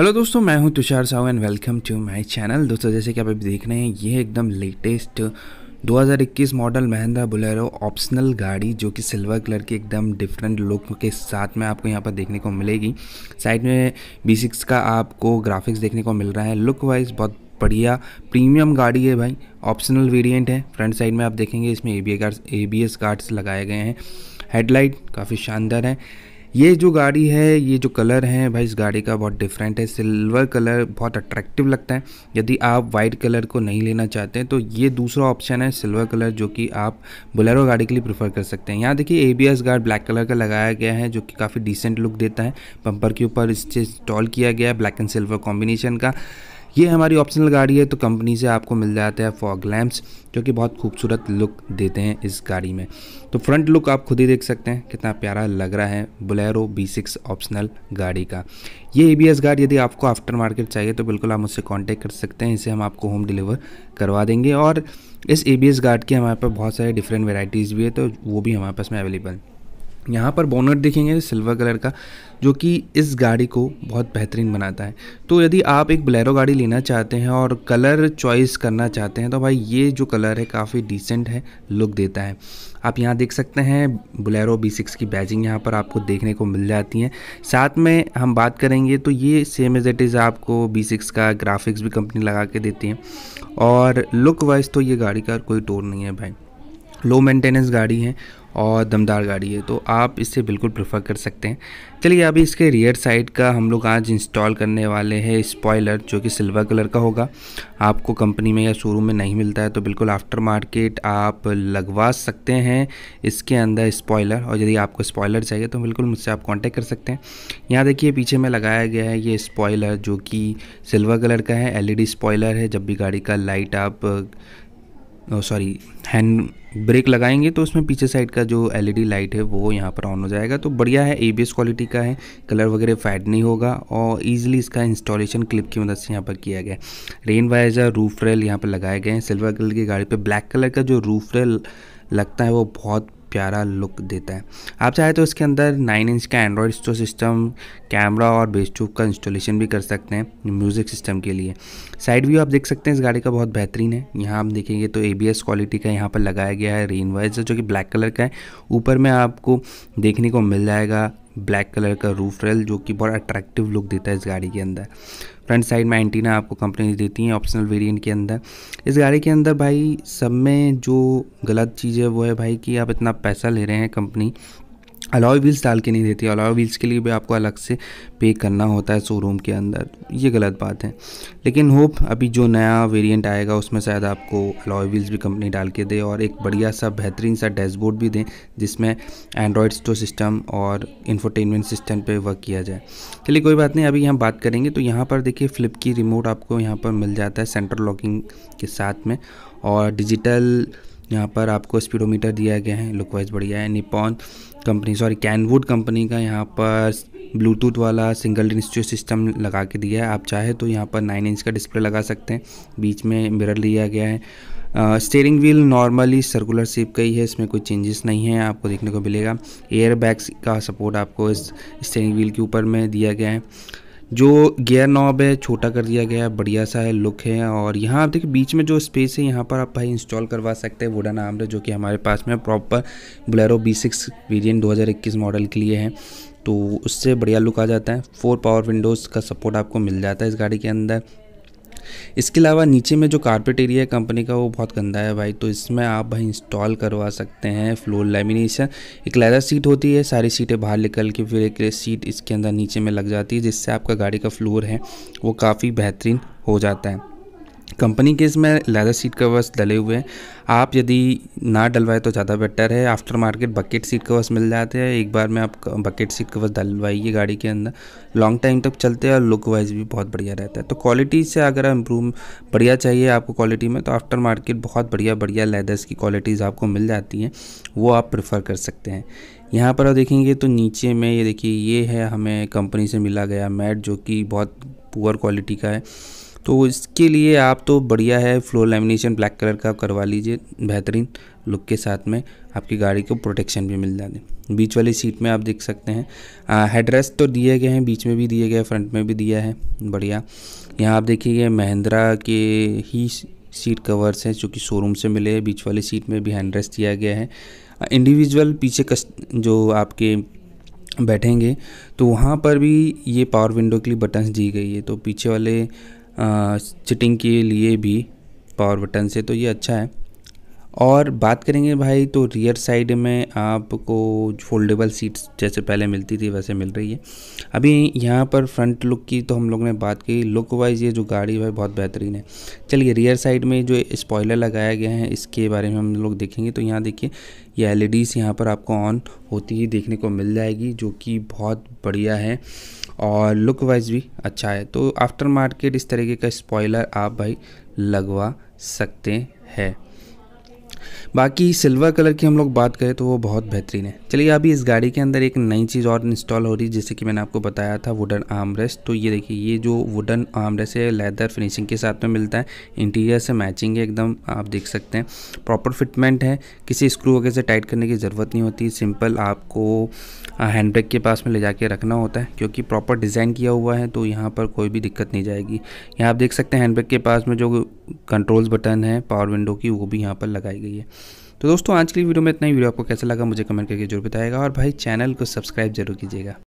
hello दोस्तों मैं हूं Tushar Sahu and welcome to my channel दोस्तों जैसे कि आप अभी देख रहे हैं ये एकदम latest 2021 model Mahindra Bolero optional गाड़ी जो कि सिल्वर कलर की एकदम डिफरेंट लुक के साथ में आपको यहाँ पर देखने को मिलेगी साइड में बी का आपको ग्राफिक्स देखने को मिल रहा है लुक वाइज बहुत बढ़िया प्रीमियम गाड़ी है भाई ऑप्शनल वेरियंट है फ्रंट साइड में आप देखेंगे इसमें A B A B S cards लगाए गए हैं हेडलाइट काफ़ी शानदार है ये जो गाड़ी है ये जो कलर है भाई इस गाड़ी का बहुत डिफरेंट है सिल्वर कलर बहुत अट्रैक्टिव लगता है यदि आप वाइट कलर को नहीं लेना चाहते हैं तो ये दूसरा ऑप्शन है सिल्वर कलर जो कि आप बुलेरो गाड़ी के लिए प्रीफर कर सकते हैं यहाँ देखिए A B S guard black colour का लगाया गया है जो कि काफ़ी डिसेंट लुक देता है पंपर के ऊपर इससे इंस्टॉल किया गया है ब्लैक एंड सिल्वर कॉम्बिनेशन का ये हमारी ऑप्शनल गाड़ी है तो कंपनी से आपको मिल जाता है फॉग लैम्प्स जो कि बहुत खूबसूरत लुक देते हैं इस गाड़ी में तो फ्रंट लुक आप खुद ही देख सकते हैं कितना प्यारा लग रहा है बुलेरो बी सिक्स ऑप्शनल गाड़ी का ये ए बी एस गाड़ी यदि आपको आफ्टर मार्केट चाहिए तो बिल्कुल आप मुझसे कॉन्टैक्ट कर सकते हैं इसे हम आपको होम डिलीवर करवा देंगे और इस ए बी एस गार्ड की हमारे पास बहुत सारे डिफरेंट वेराइटीज़ भी है तो वो भी हमारे पास में अवेलेबल यहाँ पर बोनट देखेंगे सिल्वर कलर का जो कि इस गाड़ी को बहुत बेहतरीन बनाता है तो यदि आप एक बलेरो गाड़ी लेना चाहते हैं और कलर चॉइस करना चाहते हैं तो भाई ये जो कलर है काफ़ी डिसेंट है लुक देता है आप यहाँ देख सकते हैं बुलेरो बी सिक्स की बैजिंग यहाँ पर आपको देखने को मिल जाती हैं साथ में हम बात करेंगे तो ये सेम एज इट इज़ आपको बी सिक्स का ग्राफिक्स भी कंपनी लगा के देती है और लुक वाइज तो ये गाड़ी का कोई टोर नहीं है भाई लो मेंटेनेंस गाड़ी है और दमदार गाड़ी है तो आप इसे बिल्कुल प्रेफर कर सकते हैं चलिए अभी इसके रियर साइड का हम लोग आज इंस्टॉल करने वाले हैं स्पॉयलर जो कि सिल्वर कलर का होगा आपको कंपनी में या शोरूम में नहीं मिलता है तो बिल्कुल आफ्टर मार्केट आप लगवा सकते हैं इसके अंदर स्पॉयलर और यदि आपको स्पॉयलर चाहिए तो बिल्कुल मुझसे आप कॉन्टैक्ट कर सकते हैं यहाँ देखिए पीछे में लगाया गया है ये स्पॉयलर जो कि सिल्वर कलर का है एल ई स्पॉयलर है जब भी गाड़ी का लाइट आप सॉरी हैंड ब्रेक लगाएंगे तो उसमें पीछे साइड का जो एलईडी लाइट है वो यहाँ पर ऑन हो जाएगा तो बढ़िया है एबीएस क्वालिटी का है कलर वगैरह फैड नहीं होगा और ईजिली इसका इंस्टॉलेशन क्लिप की मदद से यहाँ पर किया गया रेन वाइजर रूफ रेल यहाँ पर लगाए गए हैं सिल्वर कलर की गाड़ी पर ब्लैक कलर का जो रूफ रेल लगता है वो बहुत प्यारा लुक देता है आप चाहे तो इसके अंदर नाइन इंच का एंड्रॉयड स्टो सिस्टम कैमरा और बेस ट्यूब का इंस्टॉलेशन भी कर सकते हैं म्यूज़िक सिस्टम के लिए साइड व्यू आप देख सकते हैं इस गाड़ी का बहुत बेहतरीन है यहाँ आप देखेंगे तो ए क्वालिटी का यहाँ पर लगाया गया है रेन जो कि ब्लैक कलर का है ऊपर में आपको देखने को मिल जाएगा ब्लैक कलर का रूफ रेल जो कि बहुत अट्रैक्टिव लुक देता है इस गाड़ी के अंदर फ्रंट साइड में एंटीना आपको कंपनी देती हैं ऑप्शनल वेरिएंट के अंदर इस गाड़ी के अंदर भाई सब में जो गलत चीज़ है वो है भाई कि आप इतना पैसा ले रहे हैं कंपनी अलाव व्हील्स डाल के नहीं देती अलाव व्हील्स के लिए भी आपको अलग से पे करना होता है शोरूम के अंदर ये गलत बात है लेकिन होप अभी जो नया वेरिएंट आएगा उसमें शायद आपको अलाव व्हील्स भी कंपनी डाल के दे और एक बढ़िया सा बेहतरीन सा डैशबोर्ड भी दें जिसमें एंड्रॉयड स्टोर सिस्टम और इन्फोटेनमेंट सिस्टम पर वर्क किया जाए चलिए कोई बात नहीं अभी हम बात करेंगे तो यहाँ पर देखिए फ्लिप की रिमोट आपको यहाँ पर मिल जाता है सेंटर लॉकिंग के साथ में और डिजिटल यहाँ पर आपको स्पीडोमीटर दिया गया है लुकवाइज बढ़िया है Nippon company sorry Kenwood company का यहाँ पर ब्लूटूथ वाला सिंगल इंस्टो सिस्टम लगा के दिया है आप चाहे तो यहाँ पर नाइन इंच का डिस्प्ले लगा सकते हैं बीच में मिरर लिया गया है steering wheel normally circular shape का ही है इसमें कोई चेंजेस नहीं है आपको देखने को मिलेगा एयर बैग्स का सपोर्ट आपको इस स्टेयरिंग व्हील के ऊपर में दिया गया है जो गियर नॉब है छोटा कर दिया गया है बढ़िया सा है लुक है और यहाँ आप देखिए बीच में जो स्पेस है यहाँ पर आप भाई इंस्टॉल करवा सकते हैं वुडन आर्म जो कि हमारे पास में proper Bolero B six variant model के लिए है तो उससे बढ़िया लुक आ जाता है फोर पावर विंडोज़ का सपोर्ट आपको मिल जाता है इस गाड़ी के अंदर इसके अलावा नीचे में जो कारपेट एरिया है कंपनी का वो बहुत गंदा है भाई तो इसमें आप भाई इंस्टॉल करवा सकते हैं फ्लोर लेमिनेशन एक लैदर सीट होती है सारी सीटें बाहर निकल के फिर एक सीट इसके अंदर नीचे में लग जाती है जिससे आपका गाड़ी का फ्लोर है वो काफ़ी बेहतरीन हो जाता है कंपनी के इसमें लेदर सीट कवर्स डले हुए हैं आप यदि ना डलवाए तो ज़्यादा बेटर है aftermarket bucket seat covers मिल जाते हैं एक बार में आप बकेट सीट कवर्स डलवाइए गाड़ी के अंदर लॉन्ग टाइम तक चलते हैं और लुक वाइज भी बहुत बढ़िया रहता है तो क्वालिटी से अगर इम्प्रूव बढ़िया चाहिए आपको क्वालिटी में तो आफ्टर मार्केट बहुत बढ़िया बढ़िया लेदर्स की क्वालिटीज़ आपको मिल जाती हैं वो आप प्रेफर कर सकते हैं यहाँ पर आप देखेंगे तो नीचे में ये देखिए ये है हमें कंपनी से मिला गया मैट जो कि बहुत पुअर क्वालिटी का है तो इसके लिए आप तो बढ़िया है फ्लोर लेमिनेशन ब्लैक कलर का करवा लीजिए बेहतरीन लुक के साथ में आपकी गाड़ी को प्रोटेक्शन भी मिल जाती बीच वाली सीट में आप देख सकते हैं हेडरेस्ट तो दिए गए हैं बीच में भी दिए गए फ्रंट में भी दिया है बढ़िया यहाँ आप देखिए महिंद्रा के ही सीट कवर्स हैं जो कि शोरूम से मिले हैं बीच वाली सीट में भी हैंडरेस्ट दिया गया है इंडिविजुअल पीछे कस्ट जो आपके बैठेंगे तो वहाँ पर भी ये पावर विंडो के लिए बटन्स दी गई है तो पीछे वाले चिटिंग के लिए भी पावर बटन से तो ये अच्छा है और बात करेंगे भाई तो रियर साइड में आपको फोल्डेबल सीट्स जैसे पहले मिलती थी वैसे मिल रही है अभी यहाँ पर फ्रंट लुक की तो हम लोग ने बात की लुक वाइज ये जो गाड़ी है बहुत बेहतरीन है चलिए रियर साइड में जो स्पॉयलर लगाया गया है इसके बारे में हम लोग देखेंगे तो यहाँ देखिए ये एल ई e यहाँ पर आपको ऑन होती ही देखने को मिल जाएगी जो कि बहुत बढ़िया है और लुक वाइज भी अच्छा है तो आफ्टर मार्केट इस तरीके का स्पॉयलर आप भाई लगवा सकते हैं बाकी सिल्वर कलर की हम लोग बात करें तो वो बहुत बेहतरीन है चलिए अभी इस गाड़ी के अंदर एक नई चीज़ और इंस्टॉल हो रही है जैसे कि मैंने आपको बताया था वुडन आर्म रेस्ट तो ये देखिए ये जो वुडन आर्म रेस्ट है लेदर फिनिशिंग के साथ में मिलता है इंटीरियर से मैचिंग है एकदम आप देख सकते हैं प्रॉपर फिटमेंट है किसी स्क्रू वगैरह से टाइट करने की ज़रूरत नहीं होती सिंपल आपको हैंड ब्रेक के पास में ले जा रखना होता है क्योंकि प्रॉपर डिज़ाइन किया हुआ है तो यहाँ पर कोई भी दिक्कत नहीं जाएगी यहाँ आप देख सकते हैं हैंड ब्रेक के पास में जो कंट्रोल्स बटन है पावर विंडो की वो भी यहाँ पर लगाई गई है तो दोस्तों आज की वीडियो में इतना ही वीडियो आपको कैसा लगा मुझे कमेंट करके जरूर बताएगा और भाई चैनल को सब्सक्राइब जरूर कीजिएगा